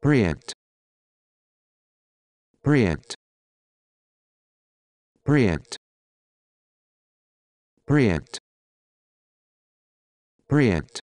Print. Print. Print. Print. Print.